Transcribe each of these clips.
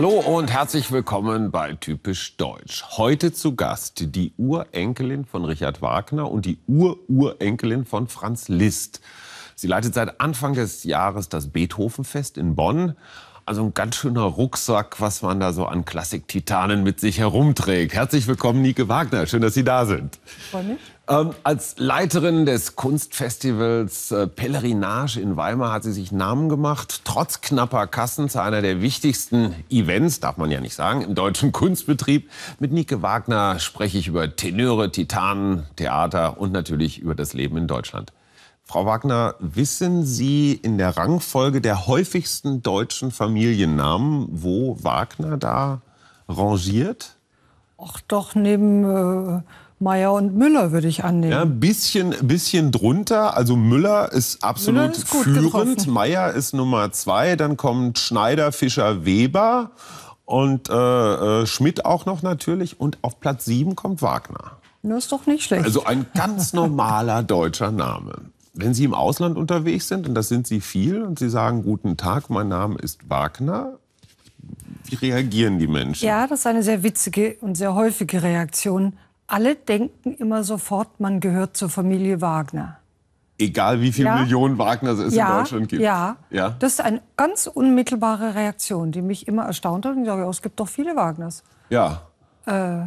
Hallo und herzlich willkommen bei Typisch Deutsch. Heute zu Gast die Urenkelin von Richard Wagner und die Ururenkelin von Franz Liszt. Sie leitet seit Anfang des Jahres das Beethovenfest in Bonn also ein ganz schöner Rucksack, was man da so an Klassik-Titanen mit sich herumträgt. Herzlich willkommen, Nike Wagner. Schön, dass Sie da sind. Freue Ähm, als Leiterin des Kunstfestivals äh, Pellerinage in Weimar hat sie sich Namen gemacht. Trotz knapper Kassen zu einer der wichtigsten Events, darf man ja nicht sagen, im deutschen Kunstbetrieb. Mit Nike Wagner spreche ich über Tenöre, Titanen, Theater und natürlich über das Leben in Deutschland. Frau Wagner, wissen Sie in der Rangfolge der häufigsten deutschen Familiennamen, wo Wagner da rangiert? Ach doch, neben äh, Meier und Müller würde ich annehmen. Ja, ein bisschen, bisschen drunter. Also Müller ist absolut Müller ist führend. Meier ist Nummer zwei. Dann kommt Schneider, Fischer, Weber und äh, äh, Schmidt auch noch natürlich. Und auf Platz sieben kommt Wagner. Das ist doch nicht schlecht. Also ein ganz normaler deutscher Name wenn Sie im Ausland unterwegs sind, und das sind Sie viel, und Sie sagen, guten Tag, mein Name ist Wagner, wie reagieren die Menschen? Ja, das ist eine sehr witzige und sehr häufige Reaktion. Alle denken immer sofort, man gehört zur Familie Wagner. Egal wie viele ja. Millionen Wagner es ja, in Deutschland gibt. Ja. ja, das ist eine ganz unmittelbare Reaktion, die mich immer erstaunt hat. Und ich sage, oh, es gibt doch viele Wagners. Ja. Äh,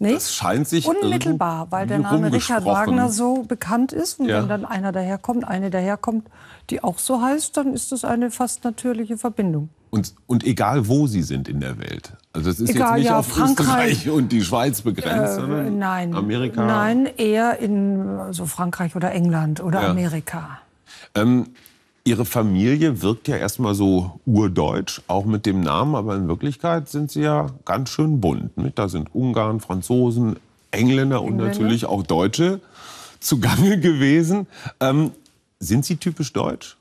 nicht? Das scheint sich unmittelbar, weil der Name Richard Wagner so bekannt ist. Und ja. wenn dann einer daherkommt, eine daherkommt, die auch so heißt, dann ist das eine fast natürliche Verbindung. Und, und egal, wo sie sind in der Welt. Also es ist egal, jetzt nicht ja, auf Frankreich, und die Schweiz begrenzt, äh, sondern nein, Amerika. Nein, eher in also Frankreich oder England oder ja. Amerika. Ähm, Ihre Familie wirkt ja erstmal so urdeutsch, auch mit dem Namen, aber in Wirklichkeit sind Sie ja ganz schön bunt. Nicht? Da sind Ungarn, Franzosen, Engländer und natürlich auch Deutsche zugange gewesen. Ähm, sind Sie typisch deutsch?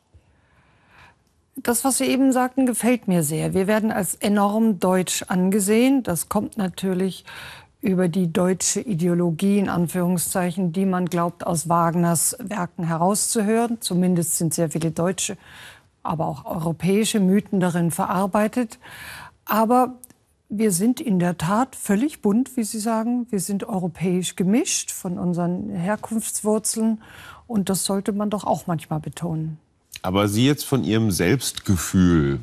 Das, was Sie eben sagten, gefällt mir sehr. Wir werden als enorm deutsch angesehen. Das kommt natürlich über die deutsche Ideologie, in Anführungszeichen, die man glaubt, aus Wagners Werken herauszuhören. Zumindest sind sehr viele deutsche, aber auch europäische Mythen darin verarbeitet. Aber wir sind in der Tat völlig bunt, wie Sie sagen. Wir sind europäisch gemischt von unseren Herkunftswurzeln. Und das sollte man doch auch manchmal betonen. Aber Sie jetzt von Ihrem Selbstgefühl,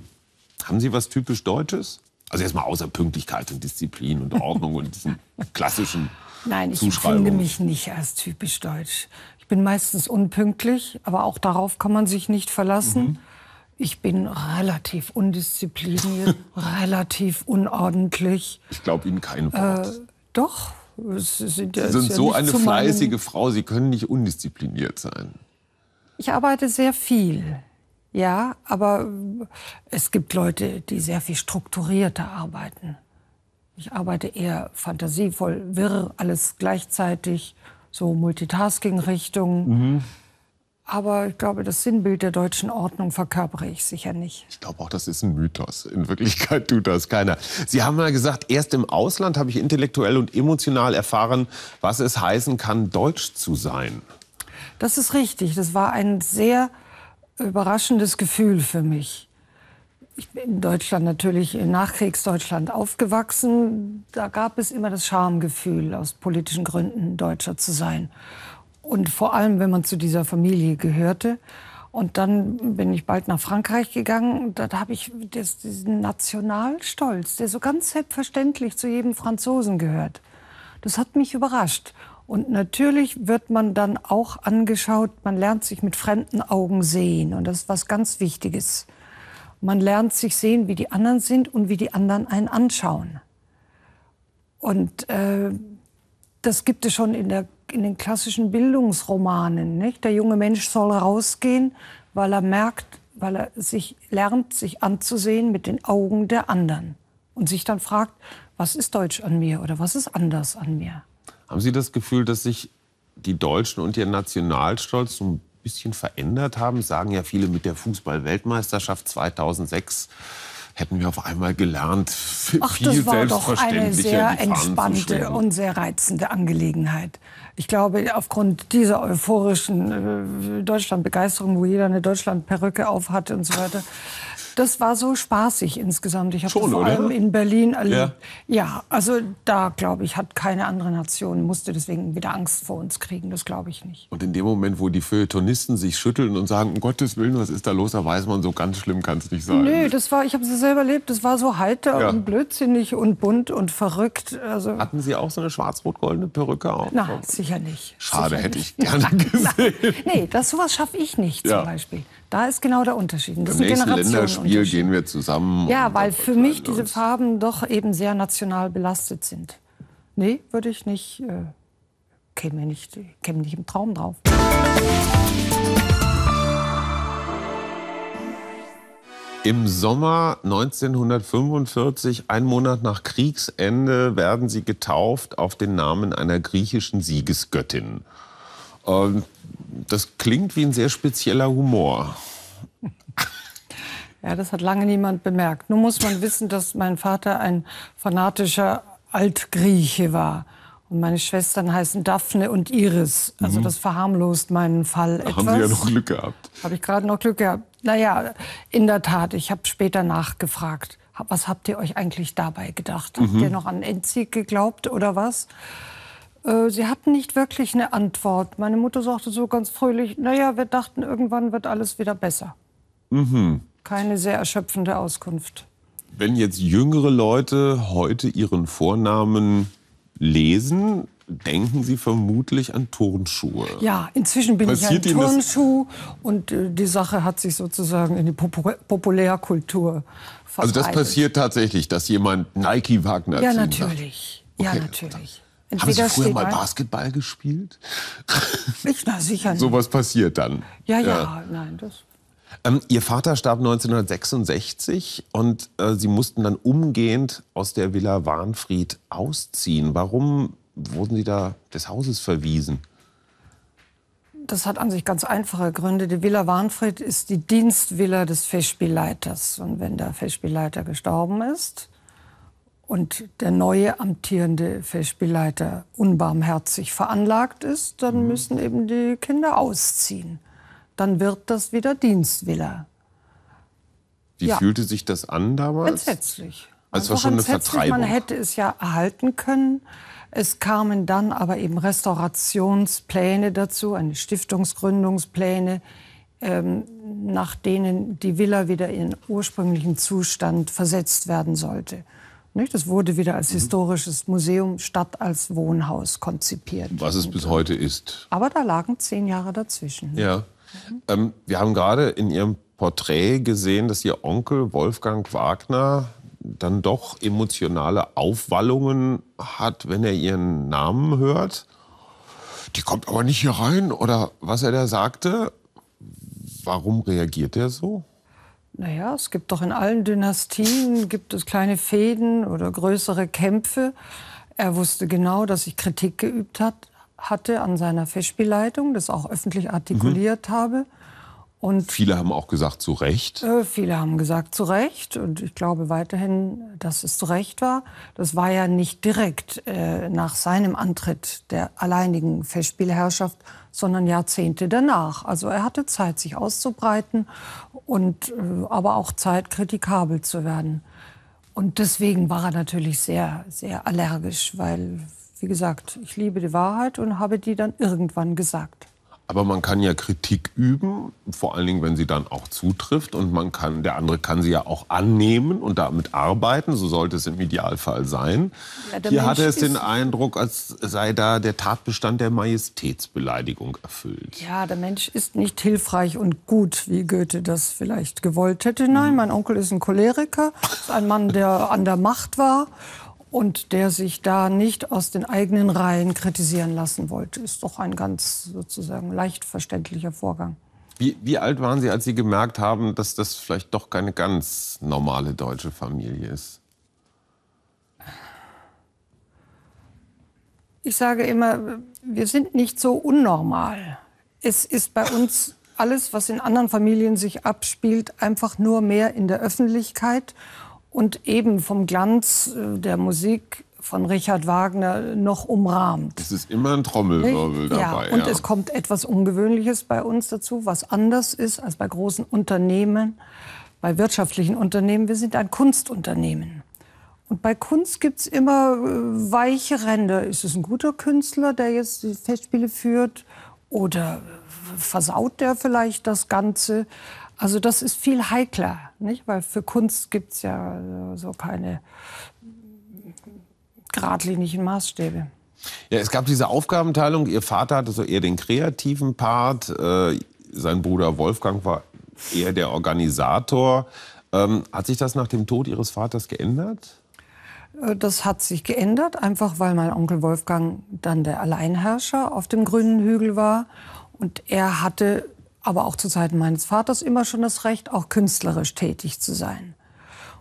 haben Sie was typisch Deutsches? Also erstmal außer Pünktlichkeit und Disziplin und Ordnung und diesen klassischen Nein, ich finde mich nicht als typisch deutsch. Ich bin meistens unpünktlich, aber auch darauf kann man sich nicht verlassen. Mhm. Ich bin relativ undiszipliniert, relativ unordentlich. Ich glaube Ihnen kein Wort. Äh, doch. Sie sind, ja, Sie sind ja so eine fleißige Frau, Sie können nicht undiszipliniert sein. Ich arbeite sehr viel. Ja, aber äh, es gibt Leute, die sehr viel strukturierter arbeiten. Ich arbeite eher fantasievoll, wirr, alles gleichzeitig, so Multitasking-Richtung. Mhm. Aber ich glaube, das Sinnbild der deutschen Ordnung verkörpere ich sicher nicht. Ich glaube auch, das ist ein Mythos. In Wirklichkeit tut das keiner. Sie haben mal gesagt, erst im Ausland habe ich intellektuell und emotional erfahren, was es heißen kann, deutsch zu sein. Das ist richtig. Das war ein sehr überraschendes Gefühl für mich. Ich bin in Deutschland natürlich, in Nachkriegsdeutschland aufgewachsen. Da gab es immer das Schamgefühl, aus politischen Gründen Deutscher zu sein. Und vor allem, wenn man zu dieser Familie gehörte. Und dann bin ich bald nach Frankreich gegangen. da habe ich das, diesen Nationalstolz, der so ganz selbstverständlich zu jedem Franzosen gehört. Das hat mich überrascht. Und natürlich wird man dann auch angeschaut, man lernt sich mit fremden Augen sehen. Und das ist was ganz Wichtiges. Man lernt sich sehen, wie die anderen sind und wie die anderen einen anschauen. Und äh, das gibt es schon in, der, in den klassischen Bildungsromanen. Nicht? Der junge Mensch soll rausgehen, weil er merkt, weil er sich lernt, sich anzusehen mit den Augen der anderen. Und sich dann fragt, was ist deutsch an mir oder was ist anders an mir? Haben Sie das Gefühl, dass sich die Deutschen und ihr Nationalstolz so ein bisschen verändert haben? Sagen ja viele mit der Fußball-Weltmeisterschaft 2006 hätten wir auf einmal gelernt, viel Ach, das war doch eine sehr entspannte und sehr reizende Angelegenheit. Ich glaube, aufgrund dieser euphorischen äh, Deutschland-Begeisterung, wo jeder eine Deutschland-Perücke aufhatte und so weiter, das war so spaßig insgesamt. Ich habe vor oder? allem in Berlin erlebt. Ja, ja also da, glaube ich, hat keine andere Nation, musste deswegen wieder Angst vor uns kriegen. Das glaube ich nicht. Und in dem Moment, wo die Feuilletonisten sich schütteln und sagen, um Gottes Willen, was ist da los, da weiß man, so ganz schlimm kann es nicht sein. Nee, das war, ich habe es selber erlebt, das war so heiter ja. und blödsinnig und bunt und verrückt. Also Hatten Sie auch so eine schwarz-rot-goldene Perücke auf? Nein, sicher nicht. Schade, sicher hätte nicht. ich gerne gesehen. nee, das, sowas schaffe ich nicht ja. zum Beispiel. Da ist genau der Unterschied. Das Beim nächsten Länderspiel gehen wir zusammen. Ja, weil für mich diese Farben doch eben sehr national belastet sind. Nee, würde ich nicht. Äh, käme nicht, käme nicht im Traum drauf. Im Sommer 1945, einen Monat nach Kriegsende, werden sie getauft auf den Namen einer griechischen Siegesgöttin. Ähm, das klingt wie ein sehr spezieller Humor. Ja, das hat lange niemand bemerkt. Nun muss man wissen, dass mein Vater ein fanatischer Altgrieche war. Und meine Schwestern heißen Daphne und Iris. Also mhm. das verharmlost meinen Fall da etwas. Haben Sie ja noch Glück gehabt. Habe ich gerade noch Glück gehabt. Naja, in der Tat, ich habe später nachgefragt. Was habt ihr euch eigentlich dabei gedacht? Habt mhm. ihr noch an Enzig geglaubt oder was? Äh, sie hatten nicht wirklich eine Antwort. Meine Mutter sagte so ganz fröhlich, naja, wir dachten, irgendwann wird alles wieder besser. Mhm. Keine sehr erschöpfende Auskunft. Wenn jetzt jüngere Leute heute ihren Vornamen lesen, denken sie vermutlich an Turnschuhe. Ja, inzwischen bin Passiert ich ein Turnschuh und äh, die Sache hat sich sozusagen in die Populärkultur verbreitet. Also das passiert tatsächlich, dass jemand Nike Wagner Ja, natürlich. Okay. Ja, natürlich. Entweder Haben Sie früher mal Basketball gespielt? Ich, na, sicher nicht. Sowas passiert dann. Ja, ja, ja. nein, das. Ähm, Ihr Vater starb 1966 und äh, Sie mussten dann umgehend aus der Villa Warnfried ausziehen. Warum wurden Sie da des Hauses verwiesen? das hat an sich ganz einfache Gründe. Die Villa Warnfried ist die Dienstvilla des Festspielleiters. Und wenn der Festspielleiter gestorben ist, und der neue amtierende Festspielleiter unbarmherzig veranlagt ist, dann mhm. müssen eben die Kinder ausziehen. Dann wird das wieder Dienstvilla. Wie ja. fühlte sich das an damals? Entsetzlich. Also es war schon eine Vertreibung. Man hätte es ja erhalten können. Es kamen dann aber eben Restaurationspläne dazu, eine Stiftungsgründungspläne, ähm, nach denen die Villa wieder in ursprünglichen Zustand versetzt werden sollte. Nicht? Das wurde wieder als mhm. historisches Museum statt als Wohnhaus konzipiert. Was es bis heute ist. Aber da lagen zehn Jahre dazwischen. Ne? Ja. Mhm. Ähm, wir haben gerade in Ihrem Porträt gesehen, dass Ihr Onkel Wolfgang Wagner dann doch emotionale Aufwallungen hat, wenn er Ihren Namen hört. Die kommt aber nicht hier rein oder was er da sagte. Warum reagiert er so? Naja, es gibt doch in allen Dynastien, gibt es kleine Fäden oder größere Kämpfe. Er wusste genau, dass ich Kritik geübt hat, hatte an seiner Festspieleitung, das auch öffentlich artikuliert mhm. habe. Und viele haben auch gesagt, zu Recht. Äh, viele haben gesagt, zu Recht. Und ich glaube weiterhin, dass es zu Recht war. Das war ja nicht direkt äh, nach seinem Antritt der alleinigen Festspielherrschaft, sondern Jahrzehnte danach. Also er hatte Zeit, sich auszubreiten und äh, aber auch Zeit, kritikabel zu werden. Und deswegen war er natürlich sehr, sehr allergisch, weil, wie gesagt, ich liebe die Wahrheit und habe die dann irgendwann gesagt. Aber man kann ja Kritik üben, vor allen Dingen, wenn sie dann auch zutrifft. Und man kann, der andere kann sie ja auch annehmen und damit arbeiten. So sollte es im Idealfall sein. Ja, Hier Mensch hatte es den Eindruck, als sei da der Tatbestand der Majestätsbeleidigung erfüllt. Ja, der Mensch ist nicht hilfreich und gut, wie Goethe das vielleicht gewollt hätte. Nein, mhm. mein Onkel ist ein Choleriker, ist ein Mann, der an der Macht war und der sich da nicht aus den eigenen Reihen kritisieren lassen wollte. Ist doch ein ganz sozusagen leicht verständlicher Vorgang. Wie, wie alt waren Sie, als Sie gemerkt haben, dass das vielleicht doch keine ganz normale deutsche Familie ist? Ich sage immer, wir sind nicht so unnormal. Es ist bei uns alles, was in anderen Familien sich abspielt, einfach nur mehr in der Öffentlichkeit und eben vom Glanz äh, der Musik von Richard Wagner noch umrahmt. Es ist immer ein Trommelwirbel ja, dabei. Und ja. es kommt etwas Ungewöhnliches bei uns dazu, was anders ist als bei großen Unternehmen, bei wirtschaftlichen Unternehmen. Wir sind ein Kunstunternehmen. Und bei Kunst gibt es immer äh, weiche Ränder. Ist es ein guter Künstler, der jetzt die Festspiele führt? Oder äh, versaut der vielleicht das Ganze? Also das ist viel heikler, nicht? weil für Kunst gibt es ja äh, so keine geradlinigen Maßstäbe. Ja, es gab diese Aufgabenteilung. Ihr Vater hatte so eher den kreativen Part. Äh, sein Bruder Wolfgang war eher der Organisator. Ähm, hat sich das nach dem Tod Ihres Vaters geändert? Äh, das hat sich geändert, einfach weil mein Onkel Wolfgang dann der Alleinherrscher auf dem grünen Hügel war. Und er hatte aber auch zu Zeiten meines Vaters immer schon das Recht, auch künstlerisch tätig zu sein.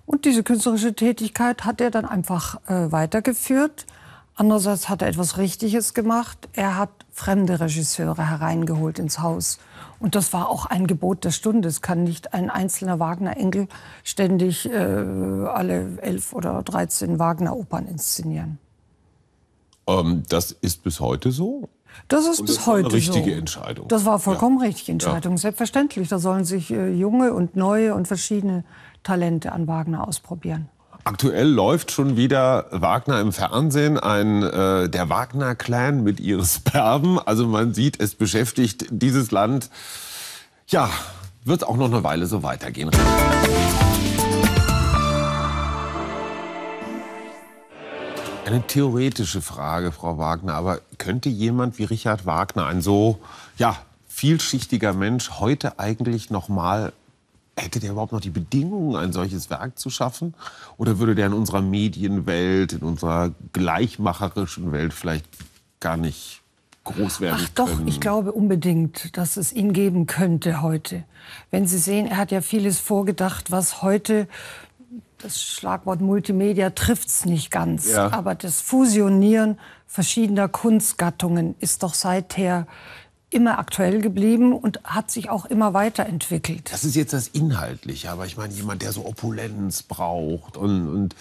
Und diese künstlerische Tätigkeit hat er dann einfach äh, weitergeführt. Andererseits hat er etwas Richtiges gemacht. Er hat fremde Regisseure hereingeholt ins Haus. Und das war auch ein Gebot der Stunde. Es kann nicht ein einzelner Wagner-Engel ständig äh, alle elf oder dreizehn Wagner-Opern inszenieren. Ähm, das ist bis heute so? Das ist und bis das heute eine richtige so. Entscheidung. Das war vollkommen ja. richtige Entscheidung, ja. selbstverständlich. Da sollen sich äh, junge und neue und verschiedene Talente an Wagner ausprobieren. Aktuell läuft schon wieder Wagner im Fernsehen, ein äh, der Wagner-Clan mit ihres Berben. Also man sieht, es beschäftigt dieses Land. Ja, wird auch noch eine Weile so weitergehen. Musik Eine theoretische Frage, Frau Wagner. Aber könnte jemand wie Richard Wagner, ein so ja, vielschichtiger Mensch, heute eigentlich noch mal Hätte der überhaupt noch die Bedingungen, ein solches Werk zu schaffen? Oder würde der in unserer Medienwelt, in unserer gleichmacherischen Welt vielleicht gar nicht groß werden Ach doch, können? ich glaube unbedingt, dass es ihn geben könnte heute. Wenn Sie sehen, er hat ja vieles vorgedacht, was heute das Schlagwort Multimedia trifft es nicht ganz, ja. aber das Fusionieren verschiedener Kunstgattungen ist doch seither immer aktuell geblieben und hat sich auch immer weiterentwickelt. Das ist jetzt das Inhaltliche, aber ich meine, jemand, der so Opulenz braucht und... und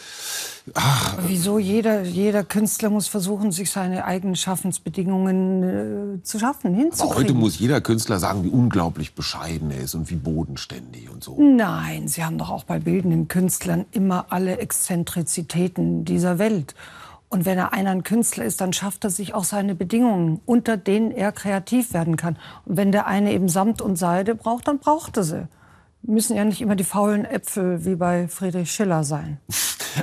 ach. Wieso? Jeder, jeder Künstler muss versuchen, sich seine eigenen Schaffensbedingungen äh, zu schaffen, hinzukriegen. Aber heute muss jeder Künstler sagen, wie unglaublich bescheiden er ist und wie bodenständig und so. Nein, sie haben doch auch bei bildenden Künstlern immer alle Exzentrizitäten dieser Welt. Und wenn er einer ein Künstler ist, dann schafft er sich auch seine Bedingungen, unter denen er kreativ werden kann. Und wenn der eine eben Samt und Seide braucht, dann braucht er sie. Müssen ja nicht immer die faulen Äpfel wie bei Friedrich Schiller sein.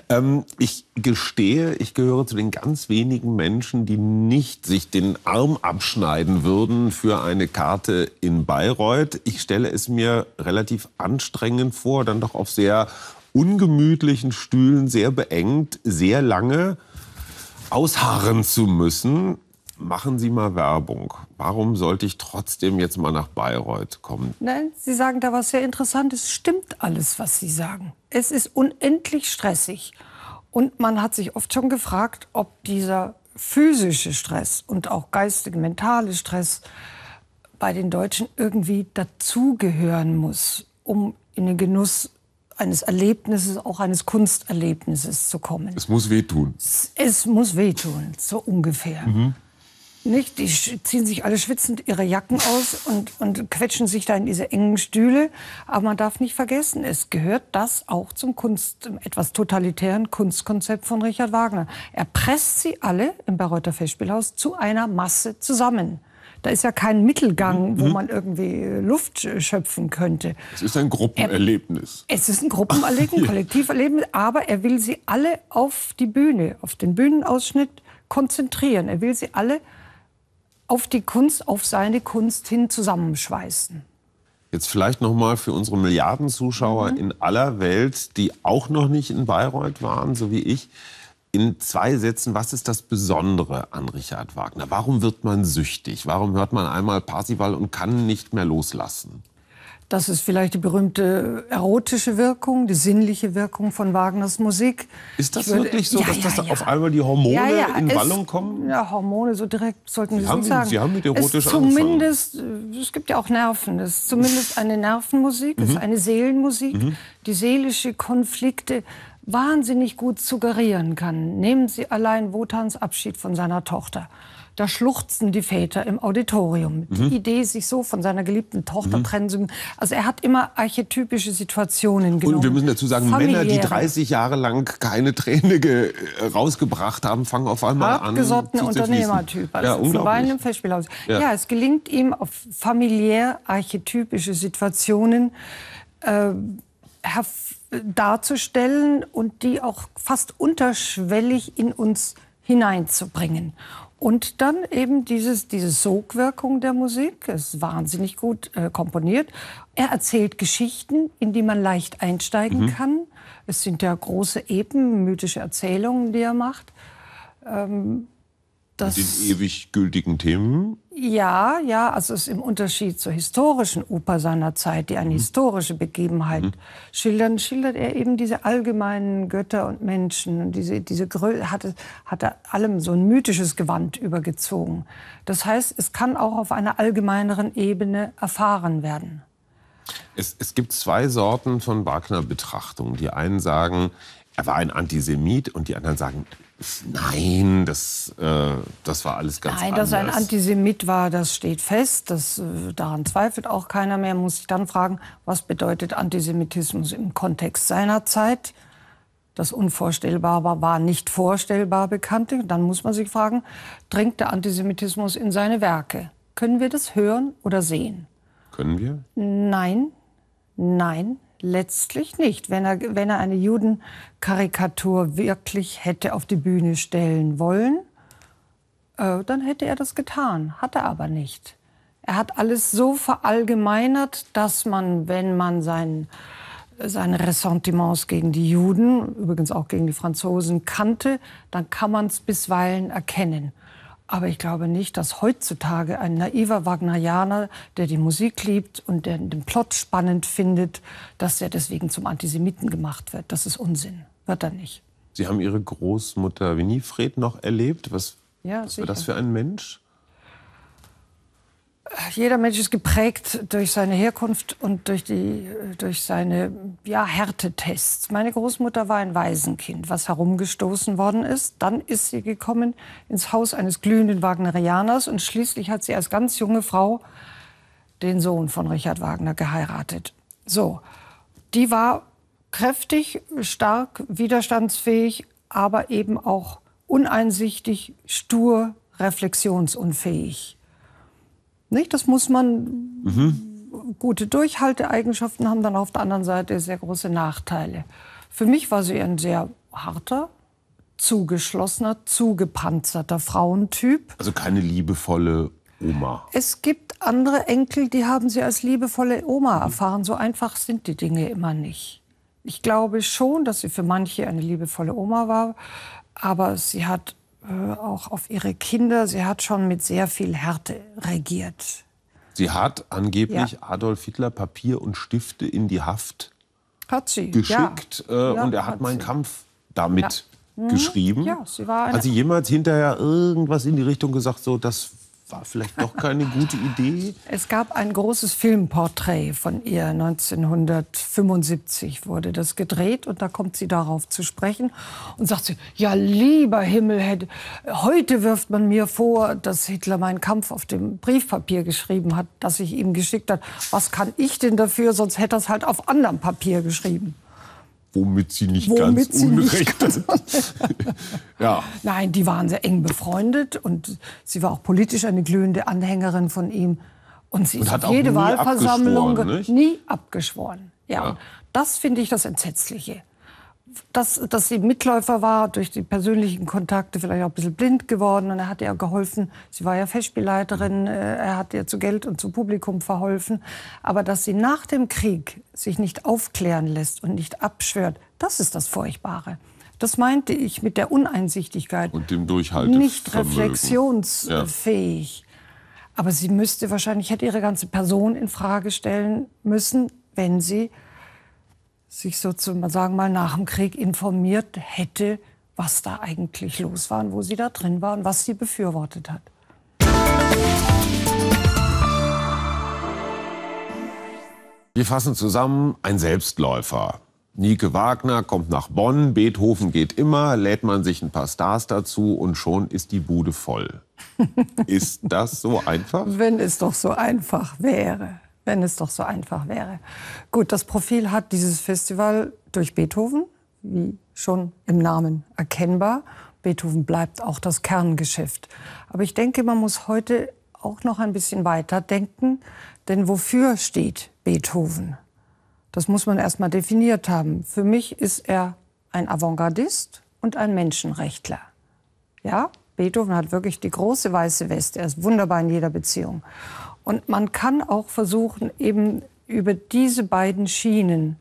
Ähm, ich gestehe, ich gehöre zu den ganz wenigen Menschen, die nicht sich den Arm abschneiden würden für eine Karte in Bayreuth. Ich stelle es mir relativ anstrengend vor, dann doch auf sehr ungemütlichen Stühlen, sehr beengt, sehr lange ausharren zu müssen, machen Sie mal Werbung. Warum sollte ich trotzdem jetzt mal nach Bayreuth kommen? Nein, Sie sagen da was sehr Interessantes. Stimmt alles, was Sie sagen. Es ist unendlich stressig. Und man hat sich oft schon gefragt, ob dieser physische Stress und auch geistige, mentale Stress bei den Deutschen irgendwie dazugehören muss, um in den Genuss eines Erlebnisses, auch eines Kunsterlebnisses zu kommen. Es muss wehtun. Es, es muss wehtun, so ungefähr. Mhm. Nicht? Die ziehen sich alle schwitzend ihre Jacken aus und, und quetschen sich da in diese engen Stühle. Aber man darf nicht vergessen, es gehört das auch zum Kunst, zum etwas totalitären Kunstkonzept von Richard Wagner. Er presst sie alle im Bayreuther Festspielhaus zu einer Masse zusammen. Da ist ja kein Mittelgang, mhm. wo mhm. man irgendwie äh, Luft äh, schöpfen könnte. Es ist ein Gruppenerlebnis. Er, es ist ein Gruppenerlebnis, ein Kollektiverlebnis, aber er will sie alle auf die Bühne, auf den Bühnenausschnitt konzentrieren. Er will sie alle auf die Kunst, auf seine Kunst hin zusammenschweißen. Jetzt vielleicht noch mal für unsere Milliarden Zuschauer mhm. in aller Welt, die auch noch nicht in Bayreuth waren, so wie ich in zwei Sätzen, was ist das Besondere an Richard Wagner? Warum wird man süchtig? Warum hört man einmal Parsival und kann nicht mehr loslassen? Das ist vielleicht die berühmte erotische Wirkung, die sinnliche Wirkung von Wagners Musik. Ist das würde, wirklich so, ja, dass ja, das ja. auf einmal die Hormone in Wallung kommen? Ja, Hormone, so direkt sollten Sie, Sie haben, sagen. Sie haben mit erotisch es zumindest, angefangen. Es gibt ja auch Nerven. Es ist zumindest eine Nervenmusik, es mhm. ist eine Seelenmusik, mhm. die seelische Konflikte wahnsinnig gut suggerieren kann. Nehmen Sie allein Wotans Abschied von seiner Tochter. Da schluchzen die Väter im Auditorium. Die mhm. Idee, sich so von seiner geliebten Tochter mhm. trennen zu müssen. Also er hat immer archetypische Situationen genommen. Und wir müssen dazu sagen, Familiäre. Männer, die 30 Jahre lang keine Träne äh, rausgebracht haben, fangen auf einmal Hartgesottener an. Hartgesottener Unternehmertyp. Also ja, unglaublich. Ja. ja, es gelingt ihm, auf familiär archetypische Situationen äh, hervorzuheben darzustellen und die auch fast unterschwellig in uns hineinzubringen. Und dann eben dieses, diese Sogwirkung der Musik. ist wahnsinnig gut äh, komponiert. Er erzählt Geschichten, in die man leicht einsteigen mhm. kann. Es sind ja große Epen, mythische Erzählungen, die er macht. Ähm, das Mit den ewig gültigen Themen ja, ja, also es ist im Unterschied zur historischen Oper seiner Zeit, die eine mhm. historische Begebenheit mhm. schildern, schildert er eben diese allgemeinen Götter und Menschen und diese, diese Grö hatte, hatte allem so ein mythisches Gewand übergezogen. Das heißt, es kann auch auf einer allgemeineren Ebene erfahren werden. Es, es gibt zwei Sorten von Wagner-Betrachtungen. Die einen sagen, er war ein Antisemit und die anderen sagen, Nein, das, äh, das war alles ganz Nein, anders. Nein, dass er ein Antisemit war, das steht fest. Das, äh, daran zweifelt auch keiner mehr. Muss ich dann fragen, was bedeutet Antisemitismus im Kontext seiner Zeit? Das Unvorstellbare war, war nicht vorstellbar Bekannte. Dann muss man sich fragen, dringt der Antisemitismus in seine Werke? Können wir das hören oder sehen? Können wir? Nein, nein, Letztlich nicht. Wenn er, wenn er eine Judenkarikatur wirklich hätte auf die Bühne stellen wollen, äh, dann hätte er das getan. Hat er aber nicht. Er hat alles so verallgemeinert, dass man, wenn man sein, seine Ressentiments gegen die Juden, übrigens auch gegen die Franzosen, kannte, dann kann man es bisweilen erkennen. Aber ich glaube nicht, dass heutzutage ein naiver Wagnerianer, der die Musik liebt und der den Plot spannend findet, dass er deswegen zum Antisemiten gemacht wird. Das ist Unsinn. Wird er nicht. Sie haben Ihre Großmutter Winifred noch erlebt. Was, ja, was war das für ein Mensch? jeder Mensch ist geprägt durch seine Herkunft und durch, die, durch seine ja, Härtetests. Meine Großmutter war ein Waisenkind, was herumgestoßen worden ist. Dann ist sie gekommen ins Haus eines glühenden Wagnerianers und schließlich hat sie als ganz junge Frau den Sohn von Richard Wagner geheiratet. So, die war kräftig, stark, widerstandsfähig, aber eben auch uneinsichtig, stur, reflexionsunfähig. Nicht? Das muss man. Mhm. Gute Durchhalteeigenschaften haben dann auf der anderen Seite sehr große Nachteile. Für mich war sie ein sehr harter, zugeschlossener, zugepanzerter Frauentyp. Also keine liebevolle Oma. Es gibt andere Enkel, die haben sie als liebevolle Oma mhm. erfahren. So einfach sind die Dinge immer nicht. Ich glaube schon, dass sie für manche eine liebevolle Oma war, aber sie hat äh, auch auf ihre Kinder. Sie hat schon mit sehr viel Härte regiert. Sie hat angeblich ja. Adolf Hitler Papier und Stifte in die Haft hat sie. geschickt ja. Äh, ja, und er hat, hat meinen sie. Kampf damit mhm. geschrieben. Ja, sie war hat sie jemals hinterher irgendwas in die Richtung gesagt, so das war vielleicht doch keine gute Idee. Es gab ein großes Filmporträt von ihr. 1975 wurde das gedreht und da kommt sie darauf zu sprechen und sagt sie, ja lieber Himmel, heute wirft man mir vor, dass Hitler meinen Kampf auf dem Briefpapier geschrieben hat, das ich ihm geschickt hat. Was kann ich denn dafür, sonst hätte er es halt auf anderem Papier geschrieben womit sie nicht womit ganz unrecht hat. ja. Nein, die waren sehr eng befreundet und sie war auch politisch eine glühende Anhängerin von ihm. Und sie und ist hat jede Wahlversammlung abgeschworen, nie abgeschworen. Ja, ja. das finde ich das Entsetzliche dass, dass sie Mitläufer war, durch die persönlichen Kontakte vielleicht auch ein bisschen blind geworden. Und er hat ihr geholfen. Sie war ja Festspielleiterin. Äh, er hat ihr zu Geld und zu Publikum verholfen. Aber dass sie nach dem Krieg sich nicht aufklären lässt und nicht abschwört, das ist das Furchtbare. Das meinte ich mit der Uneinsichtigkeit. Und dem Durchhalten. Nicht reflexionsfähig. Ja. Aber sie müsste wahrscheinlich, hätte ihre ganze Person in Frage stellen müssen, wenn sie sich sozusagen mal nach dem Krieg informiert hätte, was da eigentlich los war und wo sie da drin war und was sie befürwortet hat. Wir fassen zusammen, ein Selbstläufer. Nike Wagner kommt nach Bonn, Beethoven geht immer, lädt man sich ein paar Stars dazu und schon ist die Bude voll. ist das so einfach? Wenn es doch so einfach wäre. Wenn es doch so einfach wäre. Gut, das Profil hat dieses Festival durch Beethoven, wie schon im Namen erkennbar. Beethoven bleibt auch das Kerngeschäft. Aber ich denke, man muss heute auch noch ein bisschen weiter denken, denn wofür steht Beethoven? Das muss man erst mal definiert haben. Für mich ist er ein Avantgardist und ein Menschenrechtler. Ja, Beethoven hat wirklich die große weiße Weste. Er ist wunderbar in jeder Beziehung. Und man kann auch versuchen, eben über diese beiden Schienen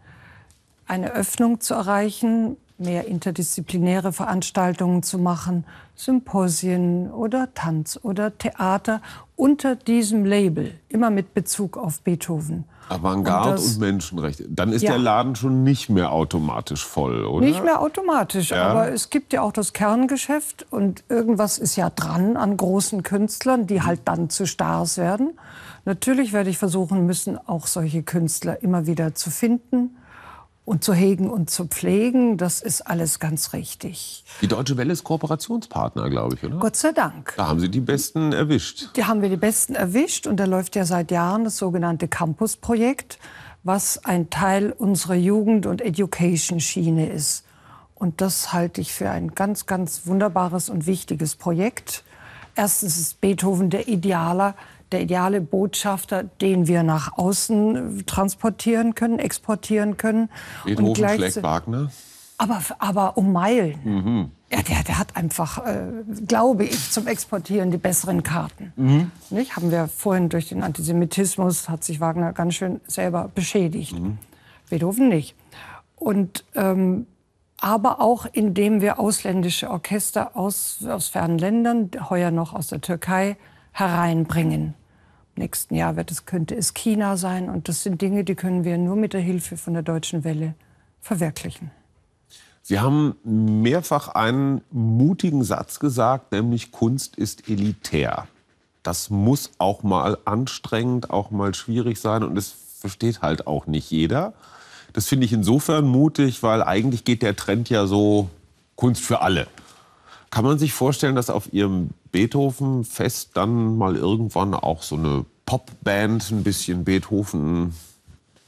eine Öffnung zu erreichen, mehr interdisziplinäre Veranstaltungen zu machen, Symposien oder Tanz oder Theater unter diesem Label, immer mit Bezug auf Beethoven. Avantgarde und, das, und Menschenrechte. Dann ist ja, der Laden schon nicht mehr automatisch voll, oder? Nicht mehr automatisch, ja. aber es gibt ja auch das Kerngeschäft und irgendwas ist ja dran an großen Künstlern, die mhm. halt dann zu Stars werden. Natürlich werde ich versuchen müssen, auch solche Künstler immer wieder zu finden und zu hegen und zu pflegen. Das ist alles ganz richtig. Die Deutsche Welle ist Kooperationspartner, glaube ich, oder? Gott sei Dank. Da haben Sie die Besten erwischt. Die haben wir die Besten erwischt und da läuft ja seit Jahren das sogenannte Campus-Projekt, was ein Teil unserer Jugend- und Education-Schiene ist. Und das halte ich für ein ganz, ganz wunderbares und wichtiges Projekt. Erstens ist Beethoven der Idealer der ideale Botschafter, den wir nach außen transportieren können, exportieren können. Beethoven schlägt Wagner. Aber, aber um Meilen. Mhm. Ja, der, der, hat einfach, äh, glaube ich, zum Exportieren die besseren Karten. Mhm. Nicht? Haben wir vorhin durch den Antisemitismus, hat sich Wagner ganz schön selber beschädigt. Mhm. Beethoven nicht. Und, ähm, aber auch indem wir ausländische Orchester aus, aus fernen Ländern, heuer noch aus der Türkei, hereinbringen nächsten Jahr wird es, könnte es China sein. Und das sind Dinge, die können wir nur mit der Hilfe von der deutschen Welle verwirklichen. Sie haben mehrfach einen mutigen Satz gesagt, nämlich Kunst ist elitär. Das muss auch mal anstrengend, auch mal schwierig sein und es versteht halt auch nicht jeder. Das finde ich insofern mutig, weil eigentlich geht der Trend ja so Kunst für alle. Kann man sich vorstellen, dass auf Ihrem Beethoven-Fest dann mal irgendwann auch so eine Popband, ein bisschen Beethoven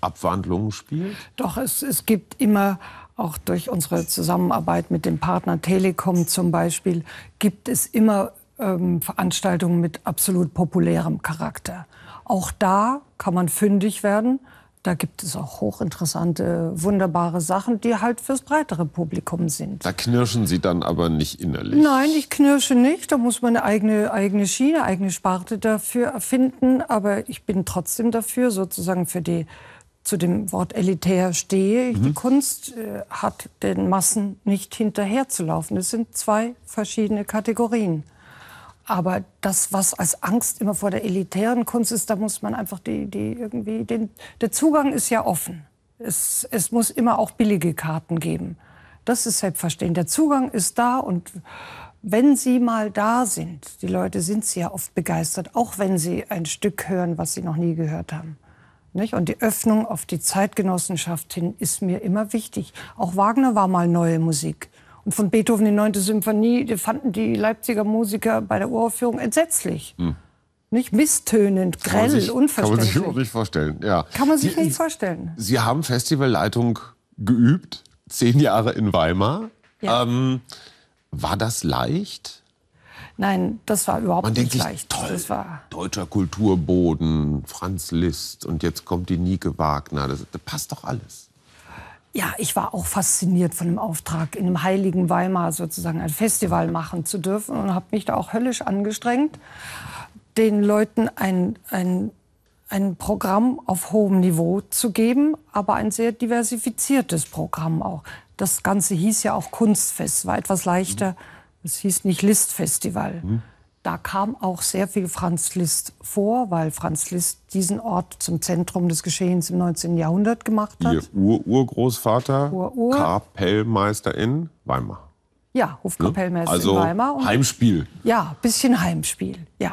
Abwandlungen spielt? Doch, es, es gibt immer, auch durch unsere Zusammenarbeit mit dem Partner Telekom zum Beispiel, gibt es immer ähm, Veranstaltungen mit absolut populärem Charakter. Auch da kann man fündig werden, da gibt es auch hochinteressante, wunderbare Sachen, die halt fürs breitere Publikum sind. Da knirschen Sie dann aber nicht innerlich? Nein, ich knirsche nicht. Da muss man eine eigene, eigene Schiene, eigene Sparte dafür erfinden. Aber ich bin trotzdem dafür, sozusagen für die, zu dem Wort elitär stehe. Mhm. Die Kunst äh, hat den Massen nicht hinterherzulaufen. Es sind zwei verschiedene Kategorien. Aber das, was als Angst immer vor der elitären Kunst ist, da muss man einfach die, die irgendwie, den, der Zugang ist ja offen. Es, es muss immer auch billige Karten geben. Das ist selbstverständlich. Der Zugang ist da und wenn sie mal da sind, die Leute sind sie ja oft begeistert, auch wenn sie ein Stück hören, was sie noch nie gehört haben. Nicht? Und die Öffnung auf die Zeitgenossenschaft hin ist mir immer wichtig. Auch Wagner war mal neue Musik. Und von Beethoven die 9. Symphonie die fanden die Leipziger Musiker bei der Uraufführung entsetzlich. Hm. Nicht misstönend, grell, kann sich, unverständlich. Kann man sich überhaupt nicht vorstellen. Ja. Kann man sich Sie, nicht vorstellen. Sie haben Festivalleitung geübt, zehn Jahre in Weimar. Ja. Ähm, war das leicht? Nein, das war überhaupt man nicht denkt leicht. Toll, das war deutscher Kulturboden, Franz Liszt und jetzt kommt die Nike Wagner. Das, das passt doch alles. Ja, ich war auch fasziniert von dem Auftrag, in dem heiligen Weimar sozusagen ein Festival machen zu dürfen und habe mich da auch höllisch angestrengt, den Leuten ein, ein, ein Programm auf hohem Niveau zu geben, aber ein sehr diversifiziertes Programm auch. Das Ganze hieß ja auch Kunstfest, war etwas leichter. Es hieß nicht Listfestival. Mhm. Da kam auch sehr viel Franz Liszt vor, weil Franz Liszt diesen Ort zum Zentrum des Geschehens im 19. Jahrhundert gemacht hat. Ihr Ur-Urgroßvater, Ur -Ur. Kapellmeister in Weimar. Ja, Hofkapellmeister ne? also in Weimar. Und Heimspiel. Ja, bisschen Heimspiel, ja.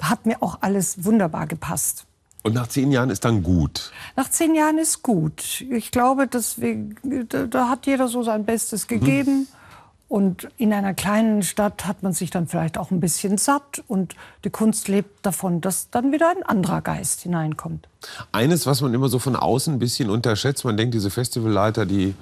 Hat mir auch alles wunderbar gepasst. Und nach zehn Jahren ist dann gut? Nach zehn Jahren ist gut. Ich glaube, deswegen, da, da hat jeder so sein Bestes gegeben. Mhm. Und in einer kleinen Stadt hat man sich dann vielleicht auch ein bisschen satt und die Kunst lebt davon, dass dann wieder ein anderer Geist hineinkommt. Eines, was man immer so von außen ein bisschen unterschätzt, man denkt, diese Festivalleiter, die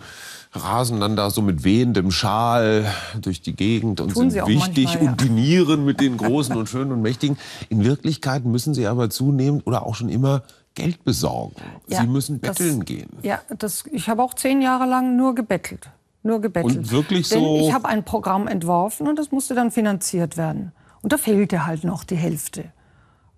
rasen dann da so mit wehendem Schal durch die Gegend und Tun sind wichtig manchmal, ja. und dinieren mit den Großen und Schönen und Mächtigen. In Wirklichkeit müssen sie aber zunehmend oder auch schon immer Geld besorgen. Ja, sie müssen betteln das, gehen. Ja, das, ich habe auch zehn Jahre lang nur gebettelt. Nur gebettelt. Und wirklich Denn ich habe ein Programm entworfen und das musste dann finanziert werden. Und da fehlte halt noch die Hälfte.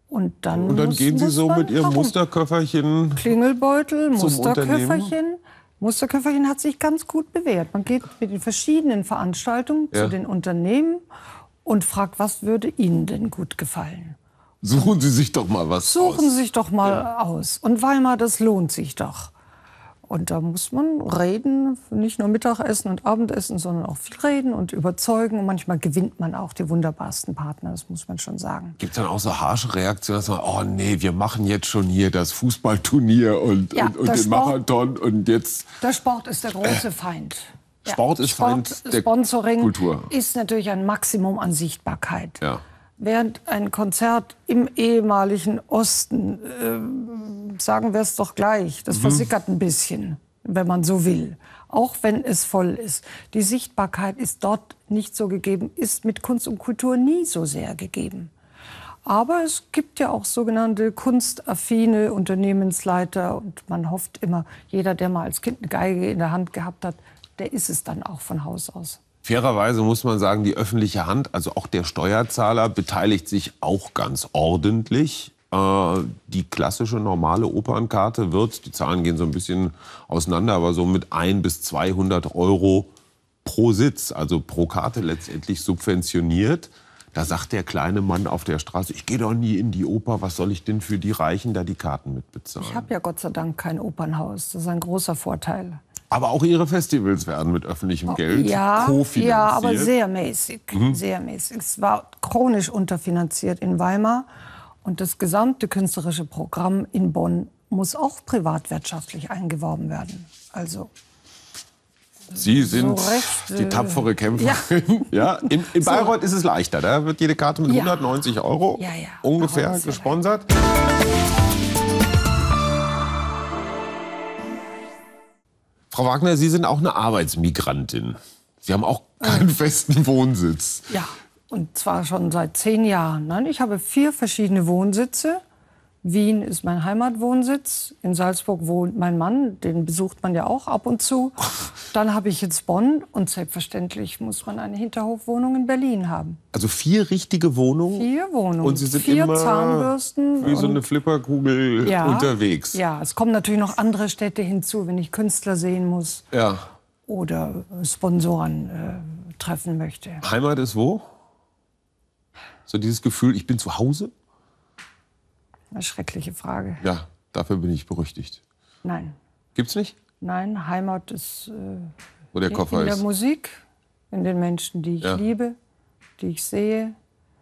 Und dann, und dann muss, gehen Sie so mit Ihrem Musterköfferchen. Klingelbeutel, Musterköfferchen. Musterköfferchen hat sich ganz gut bewährt. Man geht mit den verschiedenen Veranstaltungen ja. zu den Unternehmen und fragt, was würde Ihnen denn gut gefallen? Suchen Sie sich doch mal was Suchen aus. Suchen Sie sich doch mal ja. aus. Und Weimar, das lohnt sich doch. Und da muss man reden, nicht nur Mittagessen und Abendessen, sondern auch viel reden und überzeugen. Und manchmal gewinnt man auch die wunderbarsten Partner, das muss man schon sagen. Gibt es dann auch so harsche Reaktionen, dass man, oh nee, wir machen jetzt schon hier das Fußballturnier und, ja, und, und den Sport, Marathon und jetzt... Der Sport ist der große Feind. Sport ist Sport, Feind der Sponsoring Kultur. ist natürlich ein Maximum an Sichtbarkeit. Ja während ein Konzert im ehemaligen Osten, äh, sagen wir es doch gleich, das mhm. versickert ein bisschen, wenn man so will, auch wenn es voll ist. Die Sichtbarkeit ist dort nicht so gegeben, ist mit Kunst und Kultur nie so sehr gegeben. Aber es gibt ja auch sogenannte kunstaffine Unternehmensleiter und man hofft immer, jeder, der mal als Kind eine Geige in der Hand gehabt hat, der ist es dann auch von Haus aus. Fairerweise muss man sagen, die öffentliche Hand, also auch der Steuerzahler, beteiligt sich auch ganz ordentlich. Äh, die klassische normale Opernkarte wird, die Zahlen gehen so ein bisschen auseinander, aber so mit 1 bis 200 Euro pro Sitz, also pro Karte letztendlich subventioniert. Da sagt der kleine Mann auf der Straße, ich gehe doch nie in die Oper, was soll ich denn für die Reichen da die Karten mitbezahlen? Ich habe ja Gott sei Dank kein Opernhaus, das ist ein großer Vorteil. Aber auch ihre Festivals werden mit öffentlichem Geld ja, kofinanziert. Ja, aber sehr mäßig, mhm. sehr mäßig. Es war chronisch unterfinanziert in Weimar und das gesamte künstlerische Programm in Bonn muss auch privatwirtschaftlich eingeworben werden. Also Sie sind so recht, die äh, tapfere Kämpferin. Ja. ja. In, in, Bayreuth so. ist es leichter. Da wird jede Karte mit ja. 190 Euro ja, ungefähr gesponsert. Frau Wagner, Sie sind auch eine Arbeitsmigrantin. Sie haben auch keinen festen Wohnsitz. Ja, und zwar schon seit zehn Jahren. Nein, ich habe vier verschiedene Wohnsitze. Wien ist mein Heimatwohnsitz. In Salzburg wohnt mein Mann, den besucht man ja auch ab und zu. Dann habe ich jetzt Bonn und selbstverständlich muss man eine Hinterhofwohnung in Berlin haben. Also vier richtige Wohnungen? Vier Wohnungen. Und Sie sind vier immer Zahnbürsten wie so eine Flipperkugel ja, unterwegs. Ja, es kommen natürlich noch andere Städte hinzu, wenn ich Künstler sehen muss ja. oder Sponsoren äh, treffen möchte. Heimat ist wo? So dieses Gefühl, ich bin zu Hause? Eine schreckliche Frage. Ja, dafür bin ich berüchtigt. Nein. Gibt's nicht? Nein, Heimat ist äh, Wo der Koffer in, in der Musik, in den Menschen, die ich ja. liebe, die ich sehe.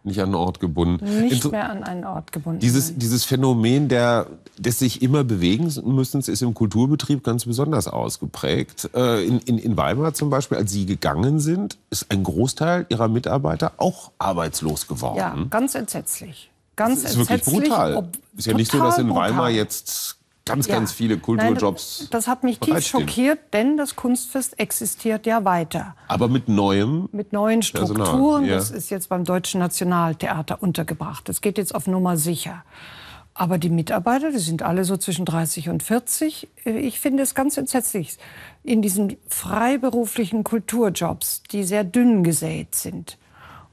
Nicht an einen Ort gebunden. Nicht Inso mehr an einen Ort gebunden. Dieses, dieses Phänomen der, des sich immer bewegen müssen ist im Kulturbetrieb ganz besonders ausgeprägt. Äh, in, in, in Weimar zum Beispiel, als Sie gegangen sind, ist ein Großteil Ihrer Mitarbeiter auch arbeitslos geworden. Ja, ganz entsetzlich ganz das ist wirklich brutal. Ob, ist ja nicht so, dass in brutal. Weimar jetzt ganz, ja. ganz viele Kulturjobs. Nein, das hat mich tief schockiert, denn das Kunstfest existiert ja weiter. Aber mit neuem? Mit neuen Strukturen. Ja. Das ist jetzt beim Deutschen Nationaltheater untergebracht. Das geht jetzt auf Nummer sicher. Aber die Mitarbeiter, die sind alle so zwischen 30 und 40. Äh, ich finde es ganz entsetzlich in diesen freiberuflichen Kulturjobs, die sehr dünn gesät sind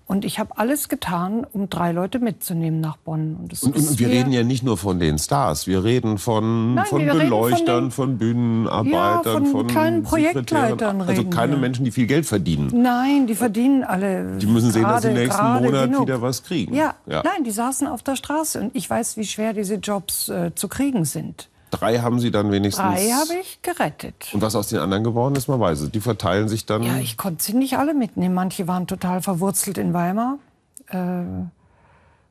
und ich habe alles getan, um drei Leute mitzunehmen nach Bonn. Und, und, und wir reden ja nicht nur von den Stars, wir reden von, Nein, von Beleuchtern, von, den, von, Bühnenarbeitern, ja, von, von kleinen Projektleitern. Also keine wir. Menschen, die viel Geld verdienen. Nein, die verdienen alle. Die müssen grade, sehen, dass sie nächsten Monat genug. wieder was kriegen. Ja. ja. Nein, die saßen auf der Straße und ich weiß, wie schwer diese Jobs äh, zu kriegen sind. Drei haben Sie dann wenigstens. Drei habe ich gerettet. Und was aus den anderen geworden ist, man weiß es. Die verteilen sich dann. Ja, ich konnte sie nicht alle mitnehmen. Manche waren total verwurzelt in Weimar. Äh,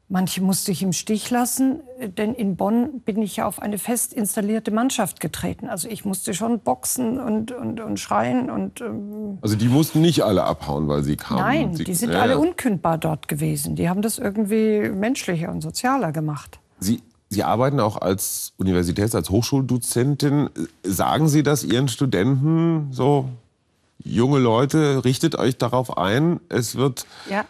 manche musste ich im Stich lassen, denn in Bonn bin ich ja auf eine fest installierte Mannschaft getreten. Also ich musste schon boxen und, und, und schreien. Und, ähm also die mussten nicht alle abhauen, weil sie kamen. Nein, sie, die sind ja, alle unkündbar dort gewesen. Die haben das irgendwie menschlicher und sozialer gemacht. Sie Sie arbeiten auch als Universitäts-, als Hochschuldozentin. Sagen Sie das Ihren Studenten so, junge Leute, richtet euch darauf ein, es wird ja.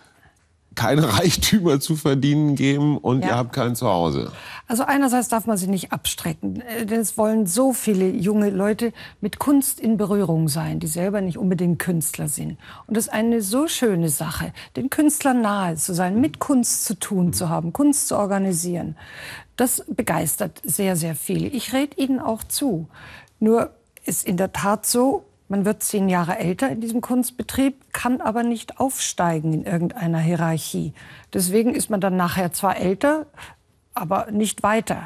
keine Reichtümer zu verdienen geben und ja. ihr habt kein Zuhause? Also einerseits darf man sich nicht abstrecken, äh, denn es wollen so viele junge Leute mit Kunst in Berührung sein, die selber nicht unbedingt Künstler sind. Und es ist eine so schöne Sache, den Künstlern nahe zu sein, mit Kunst zu tun zu haben, Kunst zu organisieren. Das begeistert sehr, sehr viele. Ich rede Ihnen auch zu. Nur ist in der Tat so, man wird zehn Jahre älter in diesem Kunstbetrieb, kann aber nicht aufsteigen in irgendeiner Hierarchie. Deswegen ist man dann nachher zwar älter, aber nicht weiter.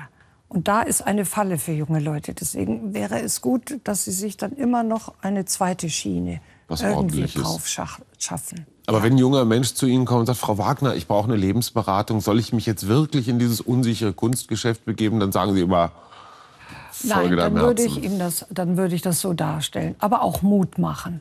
Und da ist eine Falle für junge Leute. Deswegen wäre es gut, dass sie sich dann immer noch eine zweite Schiene irgendwie drauf schaffen. Aber wenn ein junger Mensch zu Ihnen kommt und sagt, Frau Wagner, ich brauche eine Lebensberatung, soll ich mich jetzt wirklich in dieses unsichere Kunstgeschäft begeben, dann sagen Sie immer, Folge Nein, dann würde ich ihm das, dann würde ich das so darstellen, aber auch Mut machen.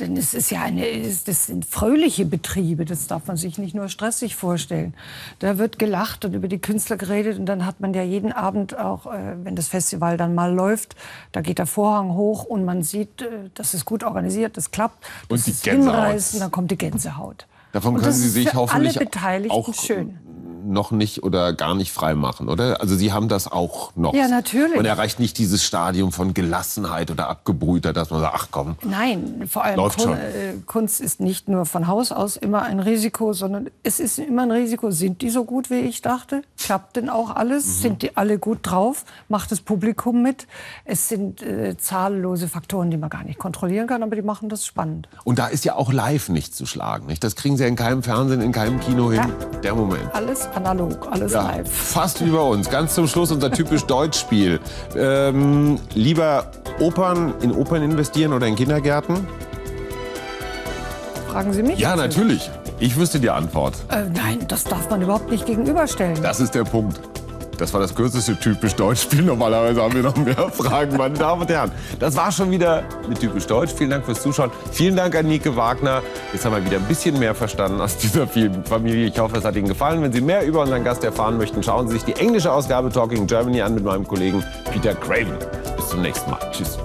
Denn es ist ja eine, das sind fröhliche Betriebe, das darf man sich nicht nur stressig vorstellen. Da wird gelacht und über die Künstler geredet und dann hat man ja jeden Abend auch, äh, wenn das Festival dann mal läuft, da geht der Vorhang hoch und man sieht, äh, das ist gut organisiert, das klappt, das und die Gänsehaut. hinreißend, dann kommt die Gänsehaut. Davon können Sie sich ist hoffentlich alle Beteiligten auch schön noch nicht oder gar nicht freimachen, oder? Also Sie haben das auch noch. Ja, natürlich. Und erreicht nicht dieses Stadium von Gelassenheit oder Abgebrüter, dass man sagt, ach komm. Nein, vor allem Läuft Kun schon. Äh, Kunst ist nicht nur von Haus aus immer ein Risiko, sondern es ist immer ein Risiko. Sind die so gut, wie ich dachte? Klappt denn auch alles? Mhm. Sind die alle gut drauf? Macht das Publikum mit? Es sind äh, zahllose Faktoren, die man gar nicht kontrollieren kann, aber die machen das spannend. Und da ist ja auch live nicht zu schlagen. Nicht? Das kriegen Sie in keinem Fernsehen, in keinem Kino hin. Ja. Der Moment. Alles analog, alles ja, live. Fast wie bei uns. Ganz zum Schluss unser typisch Deutschspiel. Ähm, lieber Opern in Opern investieren oder in Kindergärten? Fragen Sie mich? Ja, natürlich. Ich wüsste die Antwort. Äh, nein, das darf man überhaupt nicht gegenüberstellen. Das ist der Punkt. Das war das kürzeste typisch Deutsch-Spiel. Normalerweise haben wir noch mehr Fragen, meine Damen und Herren. Das war schon wieder mit typisch Deutsch. Vielen Dank fürs Zuschauen. Vielen Dank an Nike Wagner. Jetzt haben wir wieder ein bisschen mehr verstanden aus dieser vielen Familie. Ich hoffe, es hat Ihnen gefallen. Wenn Sie mehr über unseren Gast erfahren möchten, schauen Sie sich die englische Ausgabe Talking Germany an mit meinem Kollegen Peter Craven. Bis zum nächsten Mal. Tschüss.